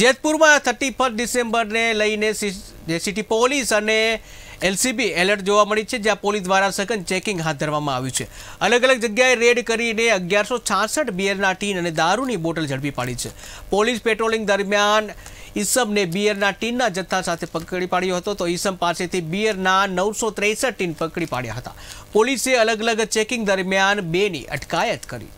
જેતપુરમાં thirty first ડિસેમ્બરને લઈને city police અને એલસીબી એલર્ટ જોવા મળી છે જ્યાં પોલીસ દ્વારા સઘન ચેકિંગ હાથ ધરવામાં આવ્યું છે અલગ અલગ જગ્યાએ રેડ કરીને અગિયારસો છાસઠ બિયરના ટીન અને દારૂની બોટલ ઝડપી પાડી છે પોલીસ પેટ્રોલિંગ દરમિયાન ઈસમને બિયરના ટીનના જથ્થા સાથે પકડી પાડ્યો હતો તો ઈસમ પાસેથી બિયરના નવસો ત્રેસઠ ટીન પકડી પાડ્યા હતા પોલીસે અલગ અલગ ચેકિંગ દરમિયાન બેની અટકાયત કરી